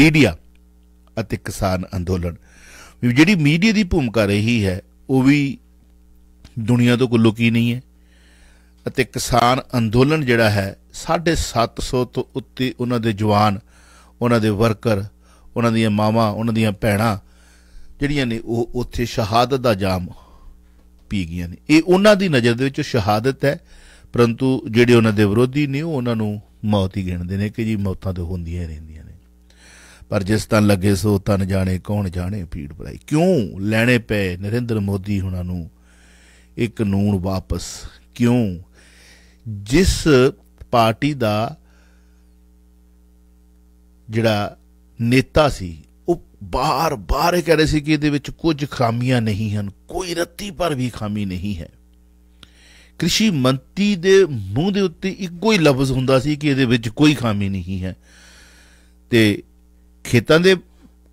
media ਅਤੇ ਕਿਸਾਨ ਅੰਦੋਲਨ ਜਿਹੜੀ ਮੀਡੀਆ ਦੀ ਭੂਮਿਕਾ ਰਹੀ ਹੈ ਉਹ ਵੀ ਦੁਨੀਆ ਤੋਂ ਕੋਈ ਲੁਕੀ ਨਹੀਂ ਹੈ ਅਤੇ ਕਿਸਾਨ ਅੰਦੋਲਨ ਜਿਹੜਾ ਹੈ 750 ਤੋਂ ਉੱਤੇ ਉਹਨਾਂ ਦੇ ਜਵਾਨ ਉਹਨਾਂ ਦੇ ਵਰਕਰ ਉਹਨਾਂ ਦੀਆਂ ਮਾਵਾਂ ਉਹਨਾਂ ਦੀਆਂ ਭੈਣਾਂ ਜਿਹੜੀਆਂ ਨੇ ਉਹ ਉੱਥੇ ਸ਼ਹਾਦਤ ਦਾ ਜਾਮ ਪੀ ਗਈਆਂ ਨੇ ਇਹ ਉਹਨਾਂ ਦੀ ਨਜ਼ਰ ਦੇ ਵਿੱਚ ਸ਼ਹਾਦਤ ਹੈ ਪਰੰਤੂ ਜਿਹੜੇ ਉਹਨਾਂ ਦੇ ਵਿਰੋਧੀ ਨੇ ਉਹ ਉਹਨਾਂ ਨੂੰ ਮੌਤ ਹੀ ਗਿਣਦੇ ਨੇ ਕਿ ਜੀ ਮੌਤਾਂ ਤੇ ਹੁੰਦੀਆਂ ਰਹਿੰਦੀਆਂ ਪਰ ਜਿਸ ਤਨ ਲੱਗੇ ਸੋ ਤਨ ਜਾਣੇ ਕੌਣ ਜਾਣੇ ਪੀੜ ਭਰਾਈ ਕਿਉਂ ਲੈਣੇ ਪਏ ਨਰਿੰਦਰ ਮੋਦੀ ਹੁਣਾਂ ਨੂੰ ਇਹ ਕਾਨੂੰਨ ਵਾਪਸ ਕਿਉਂ ਜਿਸ ਪਾਰਟੀ ਦਾ ਜਿਹੜਾ ਨੇਤਾ ਸੀ ਉਹ ਬਾਰ-ਬਾਰ ਇਹ ਕਹਿ ਰਹੇ ਸੀ ਕਿ ਇਹਦੇ ਵਿੱਚ ਕੁਝ ਖਾਮੀਆਂ ਨਹੀਂ ਹਨ ਕੋਈ ਰੱਤੀ ਪਰ ਵੀ ਖਾਮੀ ਨਹੀਂ ਹੈ ਕ੍ਰਿਸ਼ੀ ਮੰਤਰੀ ਦੇ ਮੂੰਹ ਦੇ ਉੱਤੇ ਇੱਕੋ ਹੀ ਲਫ਼ਜ਼ ਹੁੰਦਾ ਸੀ ਕਿ ਇਹਦੇ ਵਿੱਚ ਕੋਈ ਖਾਮੀ ਨਹੀਂ ਹੈ ਤੇ ਖੇਤਾਂ ਦੇ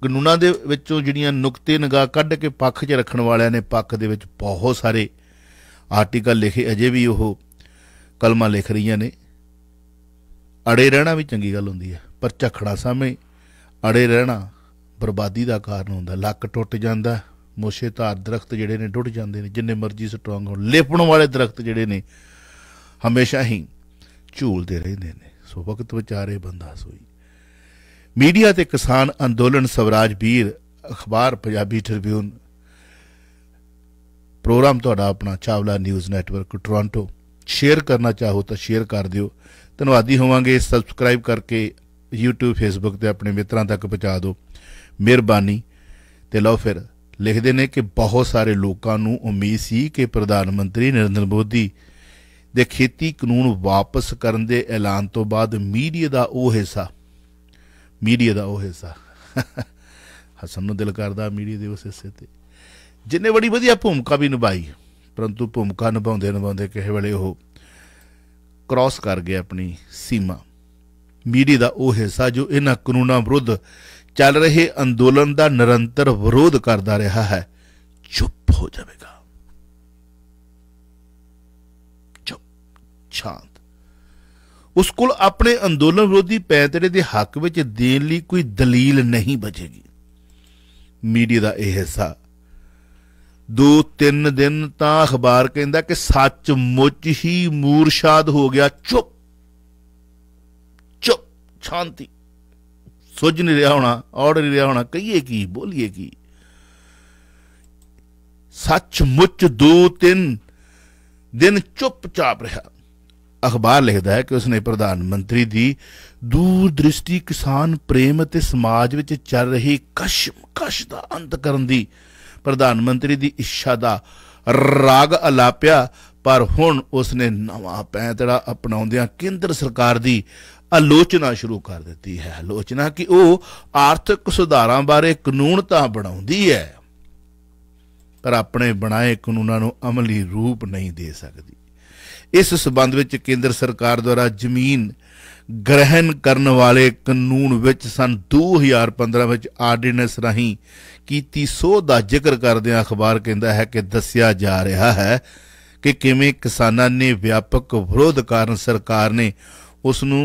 ਕਾਨੂੰਨਾਂ ਦੇ ਵਿੱਚੋਂ ਜਿਹੜੀਆਂ ਨੁਕਤੇ ਨਿਗਾਹ ਕੱਢ ਕੇ ਪੱਖ 'ਚ ਰੱਖਣ ਵਾਲਿਆਂ ਨੇ ਪੱਖ ਦੇ ਵਿੱਚ ਬਹੁਤ ਸਾਰੇ ਆਰਟੀਕਲ ਲਿਖੇ ਅਜੇ ਵੀ ਉਹ ਕਲਮਾਂ ਲਿਖ ਰਹੀਆਂ ਨੇ ਅੜੇ ਰਹਿਣਾ ਵੀ ਚੰਗੀ ਗੱਲ ਹੁੰਦੀ ਹੈ ਪਰ ਝਖੜਾ ਸਾਹਮਣੇ ਅੜੇ ਰਹਿਣਾ ਬਰਬਾਦੀ ਦਾ ਕਾਰਨ ਹੁੰਦਾ ਲੱਕ ਟੁੱਟ ਜਾਂਦਾ ਮੋਸ਼ੇ ਧਾਰ ਦਰਖਤ ਜਿਹੜੇ ਨੇ ਟੁੱਟ ਜਾਂਦੇ ਨੇ ਜਿੰਨੇ ਮਰਜ਼ੀ ਸਟਰੋਂਗ ਹੋਣ ਲੇਪਣ ਵਾਲੇ ਦਰਖਤ ਜਿਹੜੇ ਨੇ ਹਮੇਸ਼ਾ ਹੀ ਝੂਲਦੇ ਰਹਿੰਦੇ ਨੇ ਸੋ ਵਕਤ ਵਿਚਾਰੇ ਬੰਦਾ ਸੋਈ ਮੀਡੀਆ ਤੇ ਕਿਸਾਨ ਅੰਦੋਲਨ ਸਵਰਾਜ ਵੀਰ ਅਖਬਾਰ ਪੰਜਾਬੀ ਟ੍ਰਿਬਿਊਨ ਪ੍ਰੋਗਰਾਮ ਤੁਹਾਡਾ ਆਪਣਾ Chawla news network Toronto share ਕਰਨਾ ਚਾਹੋ ਤਾਂ ਸ਼ੇਅਰ ਕਰ ਦਿਓ ਧੰਨਵਾਦੀ ਹੋਵਾਂਗੇ ਸਬਸਕ੍ਰਾਈਬ ਕਰਕੇ YouTube Facebook ਤੇ ਆਪਣੇ ਮਿੱਤਰਾਂ ਤੱਕ ਪਹੁੰਚਾ ਦਿਓ ਮਿਹਰਬਾਨੀ ਤੇ ਲਓ ਫਿਰ ਲਿਖਦੇ ਨੇ ਕਿ ਬਹੁਤ ਸਾਰੇ ਲੋਕਾਂ ਨੂੰ ਉਮੀਦ ਸੀ ਕਿ ਪ੍ਰਧਾਨ ਮੰਤਰੀ ਨਰਿੰਦਰ ਮੋਦੀ ਦੇ ਖੇਤੀ ਕਾਨੂੰਨ ਵਾਪਸ ਕਰਨ ਦੇ ਐਲਾਨ ਤੋਂ ਬਾਅਦ ਮੀਡੀਆ ਦਾ ਉਹ ਹਿੱਸਾ ਮੀਡੀਆ ਦਾ ਉਹ ਹਿੱਸਾ ਹਸਨ ਨੂੰ ਦਿਲ ਕਰਦਾ ਮੀਡੀਆ ਦੇ ਉਸ ਹਿੱਸੇ ਤੇ ਜਿੰਨੇ ਬੜੀ ਵਧੀਆ ਭੂਮਿਕਾ ਵੀ ਨਿਭਾਈ ਪਰੰਤੂ ਭੂਮਿਕਾ ਨਿਭਾਉਂਦੇ ਨਿਭਾਉਂਦੇ ਕਿਸੇ ਵੇਲੇ ਉਹ ਕ੍ਰਾਸ ਕਰ ਗਿਆ ਆਪਣੀ ਸੀਮਾ ਮੀਡੀਆ ਦਾ ਉਹ ਹਿੱਸਾ ਜੋ ਇਹਨਾਂ ਕਾਨੂੰਨਾਂ ਵਿਰੁੱਧ ਚੱਲ ਰਹੇ ਅੰਦੋਲਨ ਦਾ ਨਿਰੰਤਰ ਵਿਰੋਧ ਕਰਦਾ ਰਿਹਾ ਹੈ ਚੁੱਪ ਹੋ ਜਾਵੇਗਾ ਚੁੱਪ ਛਾਂ ਉਸ ਕੋਲ ਆਪਣੇ ਅੰਦੋਲਨ ਵਿਰੋਧੀ ਪੈਂਤੜੇ ਦੇ ਹੱਕ ਵਿੱਚ ਦੇਣ ਲਈ ਕੋਈ ਦਲੀਲ ਨਹੀਂ ਬਚੇਗੀ ਮੀਡੀਆ ਦਾ ਇਹ ਹਿੱਸਾ ਦੋ ਤਿੰਨ ਦਿਨ ਤਾਂ ਅਖਬਾਰ ਕਹਿੰਦਾ ਕਿ ਸੱਚ ਮੁੱਚ ਹੀ ਮੂਰਸ਼ਾਦ ਹੋ ਗਿਆ ਚੁੱਪ ਚੁੱਪ ਸ਼ਾਂਤੀ ਸੋਜ ਨਹੀਂ ਰਿਹਾ ਹੋਣਾ ਔੜ ਨਹੀਂ ਰਿਹਾ ਹੋਣਾ ਕਹੀਏ ਕੀ ਬੋਲੀਏ ਕੀ ਸੱਚ ਮੁੱਚ ਦੋ ਤਿੰਨ ਦਿਨ ਚੁੱਪ ਚਾਪ ਰਿਹਾ ਅਖਬਾਰ ਲਿਖਦਾ ਹੈ ਕਿ ਉਸਨੇ ਪ੍ਰਧਾਨ ਮੰਤਰੀ ਦੀ ਦੂਰਦ੍ਰਿਸ਼ਟੀ ਕਿਸਾਨ ਪ੍ਰੇਮ ਅਤੇ ਸਮਾਜ ਵਿੱਚ ਚੱਲ ਰਹੀ ਕਸ਼ਮਕਸ਼ ਦਾ ਅੰਤ ਕਰਨ ਦੀ ਪ੍ਰਧਾਨ ਮੰਤਰੀ ਦੀ ਇੱਛਾ ਦਾ ਰਾਗ ਅਲਾਪਿਆ ਪਰ ਹੁਣ ਉਸਨੇ ਨਵਾਂ ਪੈਂਤੜਾ ਅਪਣਾਉਂਦਿਆਂ ਕੇਂਦਰ ਸਰਕਾਰ ਦੀ ਆਲੋਚਨਾ ਸ਼ੁਰੂ ਕਰ ਦਿੱਤੀ ਹੈ ਆਲੋਚਨਾ ਕਿ ਉਹ ਆਰਥਿਕ ਸੁਧਾਰਾਂ ਬਾਰੇ ਕਾਨੂੰਨ ਤਾਂ ਬਣਾਉਂਦੀ ਹੈ ਪਰ ਆਪਣੇ ਬਣਾਏ ਕਾਨੂੰਨਾਂ ਨੂੰ ਅਮਲੀ ਰੂਪ ਨਹੀਂ ਦੇ ਸਕਦੀ ਇਸ ਸਬੰਧ ਵਿੱਚ ਕੇਂਦਰ ਸਰਕਾਰ ਦੁਆਰਾ ਜ਼ਮੀਨ ਗ੍ਰਹਿਣ ਕਰਨ ਵਾਲੇ ਕਾਨੂੰਨ ਵਿੱਚ ਸਨ 2015 ਵਿੱਚ ਆਰਡੀਨੈਂਸ ਰਾਹੀਂ ਕੀਤੀ ਸੋਧ ਦਾ ਜ਼ਿਕਰ ਕਰਦਿਆਂ ਅਖਬਾਰ ਕਹਿੰਦਾ ਹੈ ਕਿ ਦੱਸਿਆ ਜਾ ਰਿਹਾ ਹੈ ਕਿ ਕਿਵੇਂ ਕਿਸਾਨਾਂ ਨੇ ਵਿਆਪਕ ਵਿਰੋਧ ਕਾਰਨ ਸਰਕਾਰ ਨੇ ਉਸ ਨੂੰ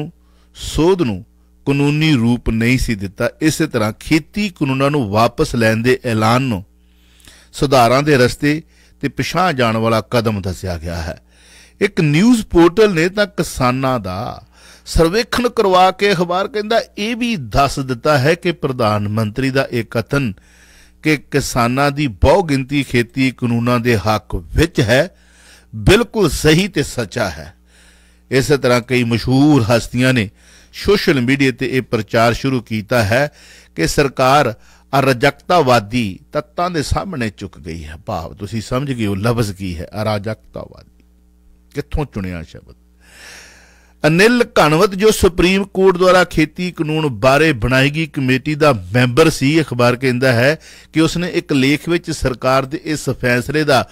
ਸੋਧ ਨੂੰ ਕਾਨੂੰਨੀ ਰੂਪ ਨਹੀਂ ਸੀ ਦਿੱਤਾ ਇਸੇ ਤਰ੍ਹਾਂ ਖੇਤੀ ਕਾਨੂੰਨਾਂ ਨੂੰ ਵਾਪਸ ਲੈਣ ਦੇ ਐਲਾਨ ਨੂੰ ਸੁਧਾਰਾਂ ਦੇ ਰਸਤੇ ਤੇ ਪਿਛਾਂ ਜਾਣ ਵਾਲਾ ਕਦਮ ਦੱਸਿਆ ਗਿਆ ਹੈ ਇੱਕ ਨਿਊਜ਼ ਪੋਰਟਲ ਨੇ ਤਾਂ ਕਿਸਾਨਾਂ ਦਾ ਸਰਵੇਖਣ ਕਰਵਾ ਕੇ ਅਖਬਾਰ ਕਹਿੰਦਾ ਇਹ ਵੀ ਦੱਸ ਦਿੱਤਾ ਹੈ ਕਿ ਪ੍ਰਧਾਨ ਮੰਤਰੀ ਦਾ ਇਹ ਕਥਨ ਕਿ ਕਿਸਾਨਾਂ ਦੀ ਬਹੁ ਗਿਣਤੀ ਖੇਤੀ ਕਾਨੂੰਨਾਂ ਦੇ ਹੱਕ ਵਿੱਚ ਹੈ ਬਿਲਕੁਲ ਸਹੀ ਤੇ ਸੱਚਾ ਹੈ ਇਸੇ ਤਰ੍ਹਾਂ ਕਈ ਮਸ਼ਹੂਰ ਹਸਤੀਆਂ ਨੇ ਸੋਸ਼ਲ ਮੀਡੀਆ ਤੇ ਇਹ ਪ੍ਰਚਾਰ ਸ਼ੁਰੂ ਕੀਤਾ ਹੈ ਕਿ ਸਰਕਾਰ ਅਰਾਜਕਤਾਵਾਦੀ ਤੱਤਾਂ ਦੇ ਸਾਹਮਣੇ ਝੁਕ ਗਈ ਹੈ ਭਾਵ ਤੁਸੀਂ ਸਮਝ ਗਏ ਉਹ ਲਫ਼ਜ਼ ਕੀ ਹੈ ਅਰਾਜਕਤਾਵਾਦ ਕਿੱਥੋਂ ਚੁਣਿਆ ਸ਼ਬਦ ਅਨਿਲ ਘਣਵਤ ਜੋ ਸੁਪਰੀਮ ਕੋਰਟ ਦੁਆਰਾ ਖੇਤੀ ਕਾਨੂੰਨ ਬਾਰੇ ਬਣਾਈ ਗਈ ਕਮੇਟੀ ਦਾ ਮੈਂਬਰ ਸੀ ਅਖਬਾਰ ਕਹਿੰਦਾ ਹੈ ਕਿ ਉਸਨੇ ਇੱਕ ਲੇਖ ਵਿੱਚ ਸਰਕਾਰ ਦੇ ਇਸ ਫੈਸਲੇ ਦਾ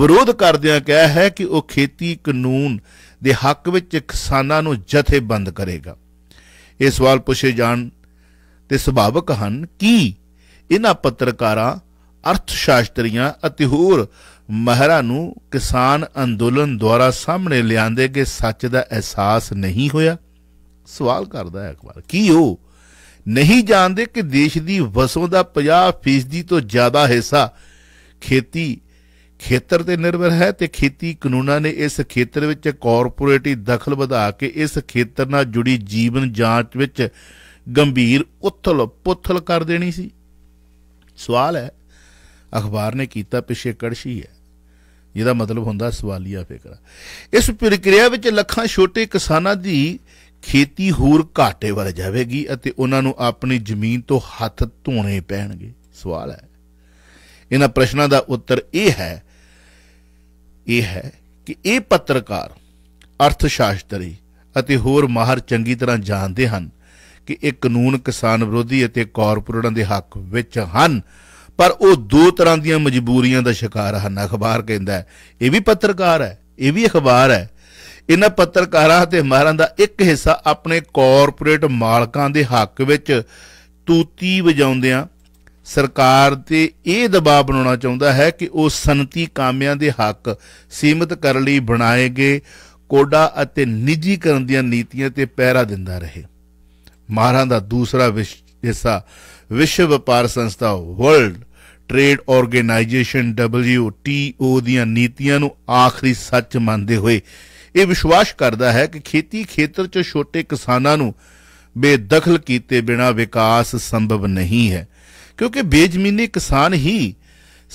ਵਿਰੋਧ ਕਰਦਿਆਂ ਕਿਹਾ ਹੈ ਕਿ ਉਹ ਖੇਤੀ ਕਾਨੂੰਨ ਦੇ ਹੱਕ ਵਿੱਚ ਕਿਸਾਨਾਂ ਨੂੰ ਜਥੇਬੰਦ ਕਰੇਗਾ ਇਹ ਸਵਾਲ ਪੁੱਛੇ ਜਾਣ ਤੇ ਸੁਭਾਵਕ ਹਨ ਕਿ ਇਹਨਾਂ ਪੱਤਰਕਾਰਾਂ ਅਰਥ ਸ਼ਾਸਤਰੀਆਂ ਅਤੇ ਹੋਰ ਮਹਿਰਾ ਨੂੰ ਕਿਸਾਨ ਅੰਦੋਲਨ ਦੁਆਰਾ ਸਾਹਮਣੇ ਲਿਆਂਦੇ ਕਿ ਸੱਚ ਦਾ ਅਹਿਸਾਸ ਨਹੀਂ ਹੋਇਆ ਸਵਾਲ ਕਰਦਾ ਹੈ ਅਕਬਰ ਕੀ ਉਹ ਨਹੀਂ ਜਾਣਦੇ ਕਿ ਦੇਸ਼ ਦੀ ਵਸੋਂ ਦਾ 50% ਤੋਂ ਜ਼ਿਆਦਾ ਹਿੱਸਾ ਖੇਤੀ ਖੇਤਰ ਤੇ ਨਿਰਭਰ ਹੈ ਤੇ ਖੇਤੀ ਕਾਨੂੰਨਾਂ ਨੇ ਇਸ ਖੇਤਰ ਵਿੱਚ ਕਾਰਪੋਰੇਟੀ ਦਖਲ ਵਧਾ ਕੇ ਇਸ ਖੇਤਰ ਨਾਲ ਜੁੜੀ ਜੀਵਨ ਜਾਂਚ ਵਿੱਚ ਗੰਭੀਰ ਉਥਲ-ਪੁਥਲ ਕਰ ਦੇਣੀ ਸੀ ਸਵਾਲ ਹੈ ਅਖਬਾਰ ਨੇ ਕੀਤਾ ਪਿਛੇ ਕੜਸ਼ੀ ਹੈ ਇਹਦਾ ਮਤਲਬ ਹੁੰਦਾ ਸਵਾਲੀਆ ਫਿਕਰਾ ਇਸ ਪ੍ਰਕਿਰਿਆ ਵਿੱਚ ਲੱਖਾਂ ਛੋਟੇ ਕਿਸਾਨਾਂ ਦੀ ਖੇਤੀ ਹੋਰ ਘਾਟੇ ਵੱਲ ਜਾਵੇਗੀ ਅਤੇ ਉਹਨਾਂ ਨੂੰ ਆਪਣੀ ਜ਼ਮੀਨ ਤੋਂ ਹੱਥ ਧੋਣੇ ਪੈਣਗੇ ਸਵਾਲ ਹੈ ਇਹਨਾਂ ਪ੍ਰਸ਼ਨਾਂ ਦਾ ਉੱਤਰ ਇਹ ਹੈ ਇਹ ਹੈ ਕਿ ਇਹ ਪੱਤਰਕਾਰ ਅਰਥ ਸ਼ਾਸਤਰੀ ਅਤੇ ਹੋਰ ਮਾਹਰ ਚੰਗੀ ਤਰ੍ਹਾਂ ਜਾਣਦੇ ਹਨ ਕਿ ਇਹ ਕਾਨੂੰਨ ਕਿਸਾਨ ਵਿਰੋਧੀ ਅਤੇ ਕਾਰਪੋਰੇਟਾਂ ਦੇ ਹੱਕ ਵਿੱਚ ਹਨ ਪਰ ਉਹ ਦੋ ਤਰ੍ਹਾਂ ਦੀਆਂ ਮਜਬੂਰੀਆਂ ਦਾ ਸ਼ਿਕਾਰ ਹਨ ਅਖਬਾਰ ਕਹਿੰਦਾ ਇਹ ਵੀ ਪੱਤਰਕਾਰ ਹੈ ਇਹ ਵੀ ਅਖਬਾਰ ਹੈ ਇਹਨਾਂ ਪੱਤਰਕਾਰਾਂ ਤੇ ਮਾਰਾਂ ਦਾ ਇੱਕ ਹਿੱਸਾ ਆਪਣੇ ਕਾਰਪੋਰੇਟ ਮਾਲਕਾਂ ਦੇ ਹੱਕ ਵਿੱਚ ਤੂਤੀ ਵਜਾਉਂਦਿਆਂ ਸਰਕਾਰ ਤੇ ਇਹ ਦਬਾਅ ਬਣਾਉਣਾ ਚਾਹੁੰਦਾ ਹੈ ਕਿ ਉਹ ਸਨਤੀ ਕਾਮਿਆਂ ਦੇ ਹੱਕ ਸੀਮਿਤ ਕਰਨ ਲਈ ਬਣਾਏ ਗਏ ਕੋਡਾ ਅਤੇ ਨਿੱਜੀਕਰਨ ਦੀਆਂ ਨੀਤੀਆਂ ਤੇ ਪਹਿਰਾ ਦਿੰਦਾ ਰਹੇ ਮਾਰਾਂ ਦਾ ਦੂਸਰਾ ਵਿਸ਼ਾ ਵਿਸ਼ਵ ਵਪਾਰ ਸੰਸਥਾ ਵਰਲਡ ਟ੍ਰੇਡ ਆਰਗੇਨਾਈਜੇਸ਼ਨ WTO ਦੀਆਂ ਨੀਤੀਆਂ ਨੂੰ ਆਖਰੀ ਸੱਚ ਮੰਨਦੇ ਹੋਏ ਇਹ ਵਿਸ਼ਵਾਸ ਕਰਦਾ ਹੈ ਕਿ ਖੇਤੀ ਖੇਤਰ 'ਚ ਛੋਟੇ ਕਿਸਾਨਾਂ ਨੂੰ ਬੇਦਖਲ ਕੀਤੇ ਬਿਨਾ ਵਿਕਾਸ ਸੰਭਵ ਨਹੀਂ ਹੈ ਕਿਉਂਕਿ ਬੇਜ਼ਮੀਨੇ ਕਿਸਾਨ ਹੀ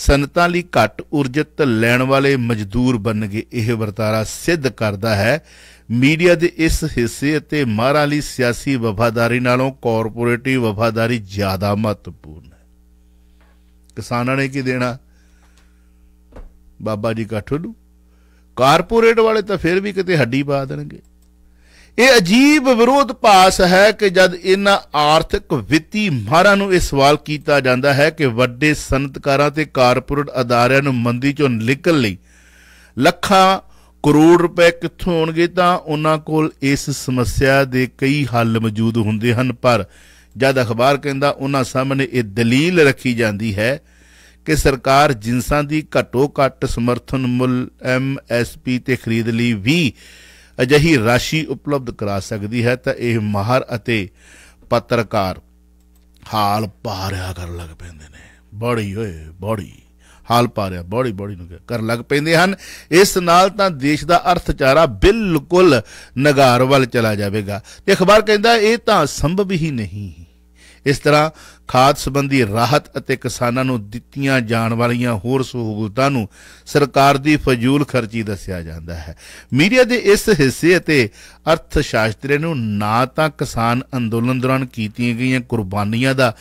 ਸਨਤਾਂ ਲਈ ਘੱਟ ਊਰਜਿਤ ਲੈਣ ਵਾਲੇ ਮਜ਼ਦੂਰ ਬਣ ਗਏ ਇਹ ਵਰਤਾਰਾ ਸਿੱਧ ਕਰਦਾ ਹੈ ਮੀਡੀਆ ਦੇ ਇਸ ਹਿੱਸੇ ਅਤੇ ਮਹਾਰਾਲੀ ਲਈ ਸਿਆਸੀ ਵਫਾਦਾਰੀ ਨਾਲੋਂ ਕਾਰਪੋਰੇਟਿਵ ਵਫਾਦਾਰੀ ਜ਼ਿਆਦਾ ਮਹੱਤਵਪੂਰਨ ਕਿਸਾਨਾਂ ਨੇ ਕੀ ਦੇਣਾ ਬਾਬਾ ਜੀ ਕਾਠੂ ਨੂੰ ਕਾਰਪੋਰੇਟ ਵਾਲੇ ਤਾਂ ਫਿਰ ਵੀ ਕਿਤੇ ਹੱਡੀ ਪਾ ਦੇਣਗੇ ਇਹ ਅਜੀਬ ਵਿਰੋਧ ਭਾਸ ਹੈ ਕਿ ਜਦ ਇਹਨਾਂ ਆਰਥਿਕ ਵਿੱਤੀ ਮਾਹਰਾਂ ਨੂੰ ਇਹ ਸਵਾਲ ਕੀਤਾ ਜਾਂਦਾ ਹੈ ਕਿ ਵੱਡੇ ਸਨਤਕਾਰਾਂ ਤੇ ਕਾਰਪੋਰੇਟ ਅਦਾਰਿਆਂ ਨੂੰ ਮੰਦੀ ਚੋਂ ਨਿਕਲ ਲਈ ਲੱਖਾਂ ਕਰੋੜ ਰੁਪਏ ਕਿੱਥੋਂ ਆਉਣਗੇ ਤਾਂ ਉਹਨਾਂ ਕੋਲ ਇਸ ਸਮੱਸਿਆ ਦੇ ਕਈ ਹੱਲ ਮੌਜੂਦ ਹੁੰਦੇ ਹਨ ਪਰ ਜਦ ਅਖਬਾਰ ਕਹਿੰਦਾ ਉਹਨਾਂ ਸਾਹਮਣੇ ਇਹ ਦਲੀਲ ਰੱਖੀ ਜਾਂਦੀ ਹੈ ਕਿ ਸਰਕਾਰ ਜਿੰਸਾਂ ਦੀ ਘੱਟੋ ਘੱਟ ਸਮਰਥਨ ਮੁੱਲ ਐਮਐਸਪੀ ਤੇ ਖਰੀਦ ਲਈ ਵੀ ਅਜਿਹੀ ਰਾਸ਼ੀ ਉਪਲਬਧ ਕਰਾ ਸਕਦੀ ਹੈ ਤਾਂ ਇਹ ਮਾਹਰ ਅਤੇ ਪੱਤਰਕਾਰ ਹਾਲ ਪਾ ਰਿਆ ਕਰਨ ਲੱਗ ਪੈਂਦੇ ਨੇ ਬੜੀ ਓਏ ਬੜੀ ਹਾਲ ਪਾ ਰਿਹਾ ਬੋੜੀ ਬੋੜੀ ਨੂੰ ਕਰਨ ਲੱਗ ਪੈਂਦੇ ਹਨ ਇਸ ਨਾਲ ਤਾਂ ਦੇਸ਼ ਦਾ ਅਰਥਚਾਰਾ ਬਿਲਕੁਲ ਨਗਾਰ ਵੱਲ ਚਲਾ ਜਾਵੇਗਾ ਤੇ ਅਖਬਾਰ ਕਹਿੰਦਾ ਇਹ ਤਾਂ ਸੰਭਵ ਹੀ ਨਹੀਂ ਇਸ ਤਰ੍ਹਾਂ ਖਾਦ ਸੰਬੰਧੀ ਰਾਹਤ ਅਤੇ ਕਿਸਾਨਾਂ ਨੂੰ ਦਿੱਤੀਆਂ ਜਾਣ ਵਾਲੀਆਂ ਹੋਰ ਸਹੂਲਤਾਂ ਨੂੰ ਸਰਕਾਰ ਦੀ ਫਜ਼ੂਲ ਖਰਚੀ ਦੱਸਿਆ ਜਾਂਦਾ ਹੈ ਮੀਡੀਆ ਦੇ ਇਸ ਹਿੱਸੇ ਅਤੇ ਅਰਥ ਸ਼ਾਸਤਰੀ ਨੂੰ ਨਾ ਤਾਂ ਕਿਸਾਨ ਅੰਦੋਲਨ ਦੌਰਾਨ ਕੀਤੀਆਂ ਗਈਆਂ ਕੁਰਬਾਨੀਆਂ ਦਾ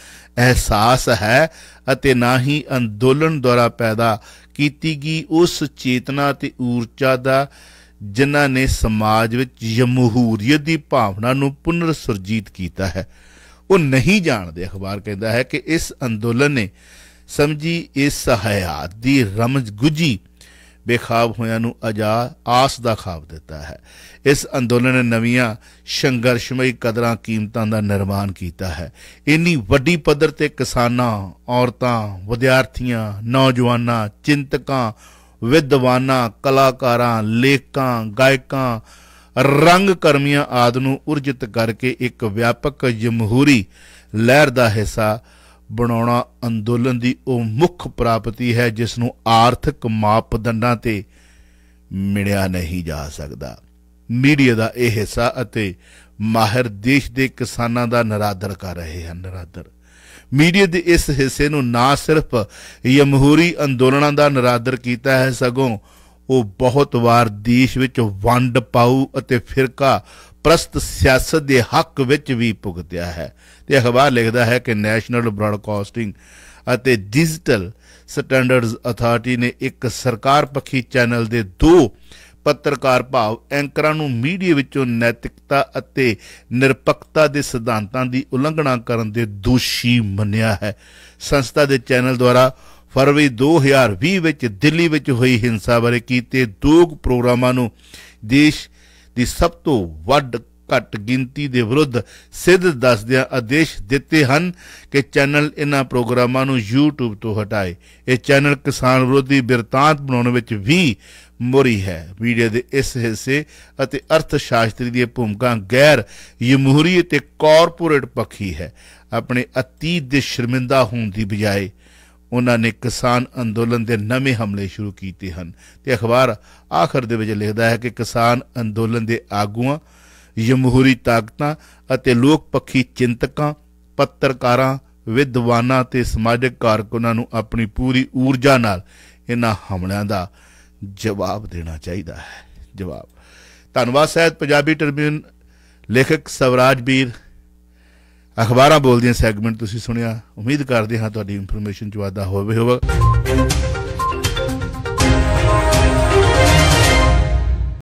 ਅਹਿਸਾਸ ਹੈ ਅਤੇ ਨਾ ਹੀ ਅੰਦੋਲਨ ਦੁਆਰਾ ਪੈਦਾ ਕੀਤੀ ਗਈ ਉਸ ਚੇਤਨਾ ਤੇ ਊਰਜਾ ਦਾ ਜਿਨ੍ਹਾਂ ਨੇ ਸਮਾਜ ਵਿੱਚ ਜਮਹੂਰੀਅਤ ਦੀ ਭਾਵਨਾ ਨੂੰ ਪੁਨਰ ਸੁਰਜੀਤ ਕੀਤਾ ਹੈ ਉਹ ਨਹੀਂ ਜਾਣਦੇ ਅਖਬਾਰ ਕਹਿੰਦਾ ਹੈ ਕਿ ਇਸ ਅੰਦੋਲਨ ਨੇ ਸਮਝੀ ਇਸ ਹਯਾਤ ਦੀ ਰਮਜ ਗੁਜੀ ਬੇਖਾਬ ਹੋਇਆਂ ਨੂੰ ਅਜਾ ਆਸ ਦਾ ਖਾਬ ਦਿੱਤਾ ਹੈ ਇਸ ਅੰਦੋਲਨ ਨੇ ਨਵੀਆਂ ਸੰਘਰਸ਼ਮਈ ਕਦਰਾਂ ਕੀਮਤਾਂ ਦਾ ਨਿਰਮਾਣ ਕੀਤਾ ਹੈ ਇੰਨੀ ਵੱਡੀ ਪੱਧਰ ਤੇ ਕਿਸਾਨਾਂ ਔਰਤਾਂ ਵਿਦਿਆਰਥੀਆਂ ਨੌਜਵਾਨਾਂ ਚਿੰਤਕਾਂ ਵਿਦਵਾਨਾਂ ਕਲਾਕਾਰਾਂ ਲੇਖਕਾਂ ਗਾਇਕਾਂ ਰੰਗ ਕਰਮੀਆਂ ਆਦ ਨੂੰ ਉਰਜਿਤ ਕਰਕੇ ਇੱਕ ਵਿਆਪਕ ਜਮਹੂਰੀ ਲਹਿਰ ਦਾ ਹਿੱਸਾ ਬਣਾਉਣਾ ਅੰਦੋਲਨ ਦੀ ਉਹ ਮੁੱਖ ਪ੍ਰਾਪਤੀ ਹੈ ਜਿਸ ਨੂੰ ਆਰਥਿਕ ਮਾਪਦੰਡਾਂ ਤੇ ਮਿਲਿਆ ਨਹੀਂ ਜਾ ਸਕਦਾ ਮੀਡੀਆ ਦਾ ਇਹ ਹਿੱਸਾ ਅਤੇ ਮਾਹਰ ਦੇਸ਼ ਦੇ ਕਿਸਾਨਾਂ ਦਾ ਨਰਾਦਰ ਕਰ ਰਹੇ ਹਨ ਨਰਾਦਰ ਮੀਡੀਆ ਦੇ ਇਸ ਹਿੱਸੇ ਨੂੰ ਨਾ ਸਿਰਫ ਜਮਹੂਰੀ ਅੰਦੋਲਨਾਂ ਦਾ ਨਰਾਦਰ ਕੀਤਾ ਹੈ ਸਗੋਂ ਉਹ ਬਹੁਤ ਵਾਰ ਦੇਸ਼ ਵਿੱਚ ਵੰਡ ਪਾਉ ਅਤੇ ਫਿਰਕਾ ਪ੍ਰਸਤ ਸਿਆਸਤ ਦੇ ਹੱਕ ਵਿੱਚ ਵੀ ਭੁਗਤਿਆ ਹੈ ਤੇ ਅਖਬਾਰ ਲਿਖਦਾ ਹੈ ਕਿ ਨੈਸ਼ਨਲ ਬ੍ਰਾਡਕਾਸਟਿੰਗ ਅਤੇ ਡਿਜੀਟਲ ਸਟੈਂਡਰਡਸ ਅਥਾਰਟੀ ਨੇ ਇੱਕ ਸਰਕਾਰ ਪੱਖੀ ਚੈਨਲ ਦੇ ਦੋ ਪੱਤਰਕਾਰ ਭਾਵ ਐਂਕਰਾਂ ਨੂੰ ਮੀਡੀਆ ਵਿੱਚੋਂ ਨੈਤਿਕਤਾ ਅਤੇ ਨਿਰਪੱਖਤਾ ਦੇ ਸਿਧਾਂਤਾਂ ਦੀ ਉਲੰਘਣਾ ਕਰਨ ਦੇ ਦੋਸ਼ੀ ਮੰਨਿਆ ਹੈ ਸੰਸਥਾ ਦੇ ਚੈਨਲ ਦੁਆਰਾ ਫਰਵਰੀ 2020 ਵਿੱਚ ਦਿੱਲੀ ਵਿੱਚ ਹੋਈ ਹਿੰਸਾ ਬਾਰੇ ਕੀਤੇ ਦੋ ਪ੍ਰੋਗਰਾਮਾਂ ਨੂੰ ਦੇਸ਼ ਦੀ ਸਭ ਤੋਂ ਵੱਡ ਘੱਟ ਗਿਣਤੀ ਦੇ ਵਿਰੁੱਧ ਸਿੱਧ ਦੱਸਦਿਆਂ ਆਦੇਸ਼ ਦਿੱਤੇ ਹਨ ਕਿ ਚੈਨਲ ਇਹਨਾਂ ਪ੍ਰੋਗਰਾਮਾਂ ਨੂੰ YouTube ਤੋਂ ਹਟਾਏ ਇਹ ਚੈਨਲ ਕਿਸਾਨ ਵਿਰੋਧੀ ਬਿਰਤਾਂਤ ਬਣਾਉਣ ਵਿੱਚ ਵੀ ਮੋਰੀ ਹੈ ਮੀਡੀਆ ਦੇ ਇਸ ਹਿੱਸੇ ਅਤੇ ਅਰਥ ਸ਼ਾਸਤਰੀ ਦੀ ਭੂਮਿਕਾ ਗੈਰ ਜਮਹੂਰੀ ਤੇ ਕਾਰਪੋਰੇਟ ਪੱਖੀ ਹੈ ਆਪਣੇ ਅਤੀਤ ਦੇ ਸ਼ਰਮਿੰਦਾ ਹੋਣ ਦੀ ਬਜਾਏ ਉਹਨਾਂ ਨੇ ਕਿਸਾਨ ਅੰਦੋਲਨ ਦੇ ਨਵੇਂ ਹਮਲੇ ਸ਼ੁਰੂ ਕੀਤੇ ਹਨ ਤੇ ਅਖਬਾਰ ਆਖਰ ਦੇ ਵਿੱਚ ਲਿਖਦਾ ਹੈ ਕਿ ਕਿਸਾਨ ਅੰਦੋਲਨ ਦੇ ਆਗੂਆਂ ਜਮਹੂਰੀ ਤਾਕਤਾਂ ਅਤੇ ਲੋਕ ਪੱਖੀ ਚਿੰਤਕਾਂ ਪੱਤਰਕਾਰਾਂ ਵਿਦਵਾਨਾਂ ਤੇ ਸਮਾਜਿਕ ਕਾਰਕੁਨਾਂ ਨੂੰ ਆਪਣੀ ਪੂਰੀ ਊਰਜਾ ਨਾਲ ਇਹਨਾਂ ਹਮਲਿਆਂ ਦਾ ਜਵਾਬ ਦੇਣਾ ਚਾਹੀਦਾ ਹੈ ਜਵਾਬ ਧੰਨਵਾਦ ਸਹਿਤ ਪੰਜਾਬੀ ਟ੍ਰਿਬਿਊਨ ਲੇਖਕ ਸਵਰਾਜ ਵੀਰ ਅਖਬਾਰਾਂ ਬੋਲਦੀਆਂ ਸੈਗਮੈਂਟ ਤੁਸੀਂ ਸੁਣਿਆ ਉਮੀਦ ਕਰਦੇ ਹਾਂ ਤੁਹਾਡੀ ਇਨਫੋਰਮੇਸ਼ਨ 'ਚ ਵਾਧਾ ਹੋਵੇ ਹੋਵੇ